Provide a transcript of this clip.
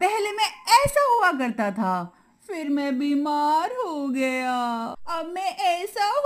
पहले मैं ऐसा हुआ करता था फिर मैं बीमार हो गया अब मैं ऐसा